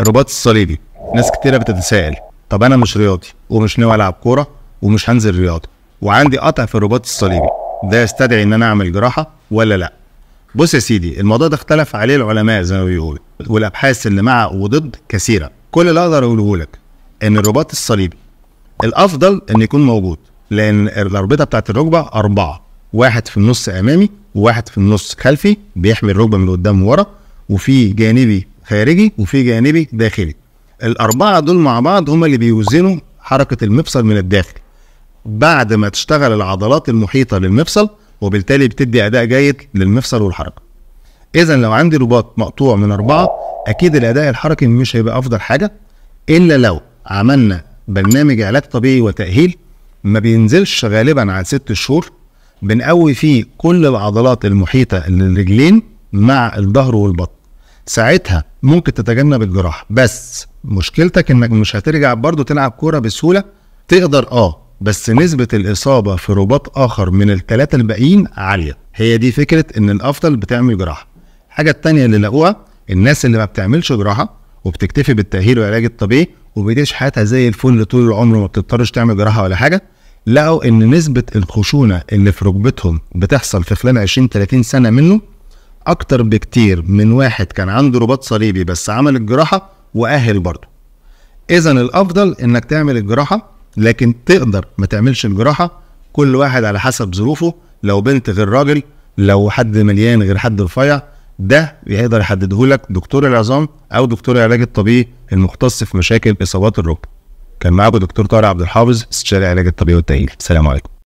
الرباط الصليبي ناس كتيره بتتساءل طب انا مش رياضي ومش ناوي العب كوره ومش هنزل رياضه وعندي قطع في الرباط الصليبي ده يستدعي ان انا اعمل جراحه ولا لا بص يا سيدي الموضوع ده اختلف عليه العلماء زي ما بيقولوا والابحاث اللي مع وضد كثيره كل اللي اقدر اقوله لك ان الرباط الصليبي الافضل ان يكون موجود لان الاربطه بتاعت الركبه اربعه واحد في النص امامي وواحد في النص خلفي بيحمي الركبه من قدام وورا وفي جانبي خارجي وفي جانبي داخلي الاربعه دول مع بعض هم اللي بيوزنوا حركه المفصل من الداخل بعد ما تشتغل العضلات المحيطه للمفصل وبالتالي بتدي اداء جيد للمفصل والحركه اذا لو عندي رباط مقطوع من اربعه اكيد الاداء الحركي مش هيبقى افضل حاجه الا لو عملنا برنامج علاج طبيعي وتاهيل ما بينزلش غالبا عن ست شهور بنقوي فيه كل العضلات المحيطه للرجلين مع الظهر والبطن ساعتها ممكن تتجنب الجراحه بس مشكلتك انك مش هترجع برضه تلعب كوره بسهوله تقدر اه بس نسبة الإصابة في رباط آخر من الثلاثة الباقيين عالية هي دي فكرة إن الأفضل بتعمل جراحة الحاجة التانية اللي لقوها الناس اللي ما بتعملش جراحة وبتكتفي بالتأهيل والعلاج الطبيعي وبتعيش حياتها زي الفل طول العمر وما بتضطرش تعمل جراحة ولا حاجة لقوا إن نسبة الخشونة اللي في ركبتهم بتحصل في خلال 20 30 سنة منه اكتر بكتير من واحد كان عنده رباط صليبي بس عمل الجراحه واهل برضه اذا الافضل انك تعمل الجراحه لكن تقدر ما تعملش الجراحه كل واحد على حسب ظروفه لو بنت غير راجل لو حد مليان غير حد رفيع ده يقدر يحدده لك دكتور العظام او دكتور العلاج الطبيعي المختص في مشاكل اصابات الركب كان معاكم دكتور طارق عبد الحافظ استشاري علاج الطبيعي والتاهيل السلام عليكم